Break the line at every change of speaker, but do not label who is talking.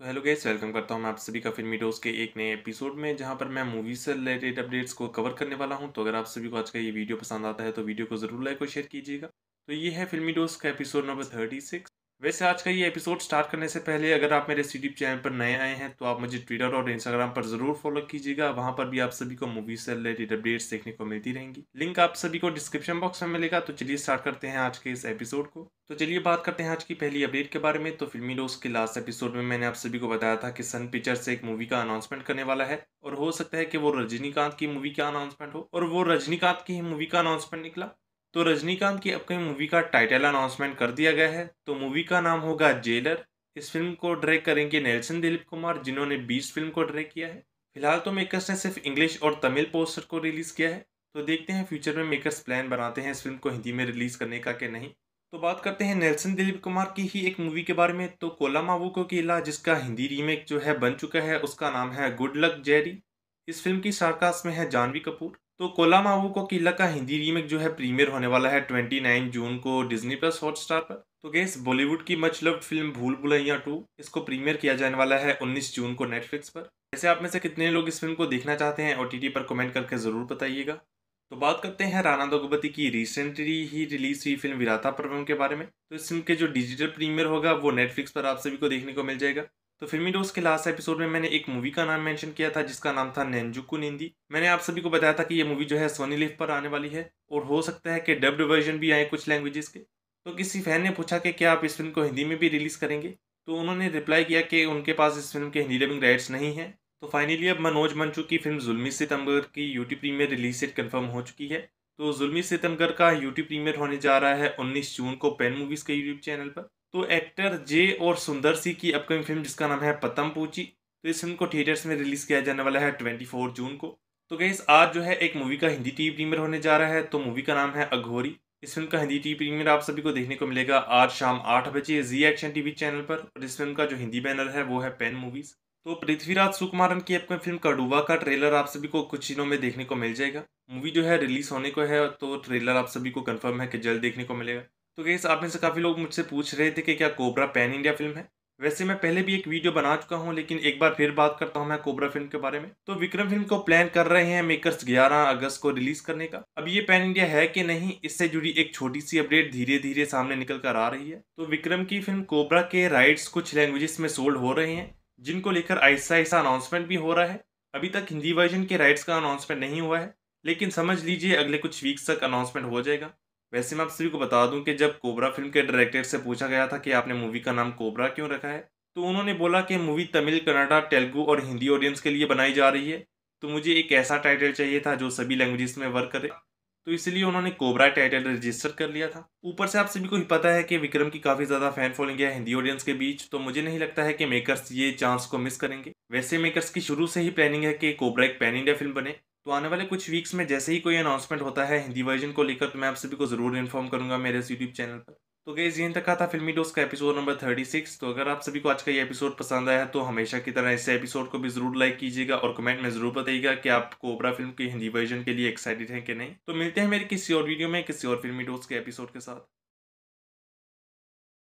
तो hello guess welcome करता हूं मैं आप सभी का फिल्मी डोज के एक नए एपिसोड में जहां पर मैं मूवी से रिलेटेड अपडेट्स को कवर करने वाला हूं तो अगर आप सभी को आज का ये वीडियो पसंद आता है तो वीडियो को ज़रूर लाइक और शेयर कीजिएगा तो ये है फिल्मी डोज का एपिसोड नंबर थर्टी सिक्स वैसे आज का ये एपिसोड स्टार्ट करने से पहले अगर आप मेरे सी चैनल पर नए आए हैं तो आप मुझे ट्विटर और इंस्टाग्राम पर जरूर फॉलो कीजिएगा वहां पर भी आप सभी को मूवी से रिलेटेड अपडेट्स देखने को मिलती रहेंगी लिंक आप सभी को डिस्क्रिप्शन बॉक्स में मिलेगा तो चलिए स्टार्ट करते हैं आज के इस एपिसोड को तो चलिए बात करते हैं आज की पहली अपडेट के बारे में तो फिल्मी डोज के लास्ट एपिसोड में मैंने आप सभी को बताया था कि सन पिक्चर्स एक मूवी का अनाउंसमेंट करने वाला है और हो सकता है कि वो रजनीकांत की मूवी का अनाउंसमेंट हो और वो रजनीकांत की ही मूवी का अनाउंसमेंट निकला तो रजनीकांत की अपकमिंग मूवी का टाइटल अनाउंसमेंट कर दिया गया है तो मूवी का नाम होगा जेलर इस फिल्म को डायरेक्ट करेंगे नेल्सन दिलीप कुमार जिन्होंने बीस फिल्म को डायरेक्ट किया है फिलहाल तो मेकर्स ने सिर्फ इंग्लिश और तमिल पोस्टर को रिलीज़ किया है तो देखते हैं फ्यूचर में मेकर्स प्लान बनाते हैं इस फिल्म को हिंदी में रिलीज़ करने का कि नहीं तो बात करते हैं नेल्सन दिलीप कुमार की ही एक मूवी के बारे में तो कोला मावू को किला जिसका हिंदी रीमेक जो है बन चुका है उसका नाम है गुड लक जेरी इस फिल्म की शारकास्ट में है जानवी कपूर तो कोला माबू को किला का हिंदी रीमेक जो है प्रीमियर होने वाला है ट्वेंटी नाइन जून को डिज्नी प्लस हॉटस्टार पर तो गैस बॉलीवुड की मच लव्ड फिल्म भूल भुलैया टू इसको प्रीमियर किया जाने वाला है 19 जून को नेटफ्लिक्स पर ऐसे आप में से कितने लोग इस फिल्म को देखना चाहते हैं ओ पर कमेंट करके ज़रूर बताइएगा तो बात करते हैं राणा दोगुपति की रिसेंटली ही रिलीज हुई फिल्म विराथा पर्वम के बारे में तो इस फिल्म के जो डिजिटल प्रीमियर होगा वो नेटफ्लिक्स पर आप सभी को देखने को मिल जाएगा तो फिल्मी डोज के लास्ट एपिसोड में मैंने एक मूवी का नाम मेंशन किया था जिसका नाम था नैनजुकू नेंदी मैंने आप सभी को बताया था कि ये मूवी जो है सोनी लिफ पर आने वाली है और हो सकता है कि डब्ड वर्जन भी आए कुछ लैंग्वेजेस के तो किसी फैन ने पूछा कि क्या आप इस फिल्म को हिंदी में भी रिलीज़ करेंगे तो उन्होंने रिप्लाई किया कि उनके पास इस फिल्म के हिंदी डबिंग राइट्स नहीं है तो फाइनली अब मनोज मंचू की फिल्म जुलमी सितम्बर की YouTube premiere release date confirm हो चुकी है तो जुलमी सितम्बर का यूट्यूब प्रीमियर होने जा रहा है उन्नीस जून को पेन मूवीज़ के यूट्यूब चैनल पर तो एक्टर जे और सुंदर सी की अपकमिंग फिल्म जिसका नाम है पतम पूची तो इस फिल्म को थिएटर्स में रिलीज़ किया जाने वाला है ट्वेंटी फोर जून को तो गैस आज जो है एक मूवी का हिंदी टीवी प्रीमियर होने जा रहा है तो मूवी का नाम है अघोरी इस फिल्म का हिंदी टीवी प्रीमियर आप सभी को देखने को मिलेगा आज शाम आठ बजे जी एक्शन टीवी चैनल पर और इस फिल्म का जो हिंदी बैनर है वो है पेन मूवीज़ तो पृथ्वीराज सुकुमारन की अपनी फिल्म कडुबा का ट्रेलर आप सभी को कुछ दिनों में देखने को मिल जाएगा मूवी जो है रिलीज होने को है तो ट्रेलर आप सभी को कन्फर्म है कि जल्द देखने को मिलेगा तो गैस आप में से काफ़ी लोग मुझसे पूछ रहे थे कि क्या कोबरा पैन इंडिया फिल्म है वैसे मैं पहले भी एक वीडियो बना चुका हूँ लेकिन एक बार फिर बात करता हूँ मैं कोबरा फिल्म के बारे में तो विक्रम फिल्म को प्लान कर रहे हैं मेकर्स 11 अगस्त को रिलीज करने का अब ये पैन इंडिया है कि नहीं इससे जुड़ी एक छोटी सी अपडेट धीरे धीरे सामने निकल कर आ रही है तो विक्रम की फिल्म कोबरा के राइट्स कुछ लैंग्वेजेस में सोल्ड हो रहे हैं जिनको लेकर ऐसा ऐसा अनाउंसमेंट भी हो रहा है अभी तक हिंदी वर्जन के राइट्स का अनाउंसमेंट नहीं हुआ है लेकिन समझ लीजिए अगले कुछ वीक्स तक अनाउंसमेंट हो जाएगा वैसे मैं आप सभी को बता दूं कि जब कोबरा फिल्म के डायरेक्टर से पूछा गया था कि आपने मूवी का नाम कोबरा क्यों रखा है तो उन्होंने बोला कि मूवी तमिल कन्नाडा तेलुगू और हिंदी ऑडियंस के लिए बनाई जा रही है तो मुझे एक ऐसा टाइटल चाहिए था जो सभी लैंग्वेजेस में वर्क करे तो इसलिए उन्होंने कोबरा टाइटल रजिस्टर कर लिया था ऊपर से आप सभी को ही पता है कि विक्रम की काफ़ी ज़्यादा फैन फॉलोइंग है हिंदी ऑडियंस के बीच तो मुझे नहीं लगता है कि मेकर्स ये चांस को मिस करेंगे वैसे मेकर्स की शुरू से ही प्लानिंग है कि कोबरा एक पैन इंडिया फिल्म बने तो आने वाले कुछ वीक्स में जैसे ही कोई अनाउंसमेंट होता है हिंदी वर्जन को लेकर तो मैं आप सभी को ज़रूर इन्फॉर्म करूंगा मेरे इस यूट्यूब चैनल पर तो गई जी तक था फिल्मी डोज का एपिसोड नंबर थर्टी सिक्स तो अगर आप सभी को आज का ये एपिसोड पसंद आया है तो हमेशा की तरह इस एपिसोड को भी जरूर लाइक कीजिएगा और कमेंट में जरूर बताइएगा कि आप कोबरा फिल्म के हिंदी वर्जन के लिए एक्साइटेड हैं कि नहीं तो मिलते हैं मेरे किसी और वीडियो में किसी और फिल्मी डोज के एपिसोड के साथ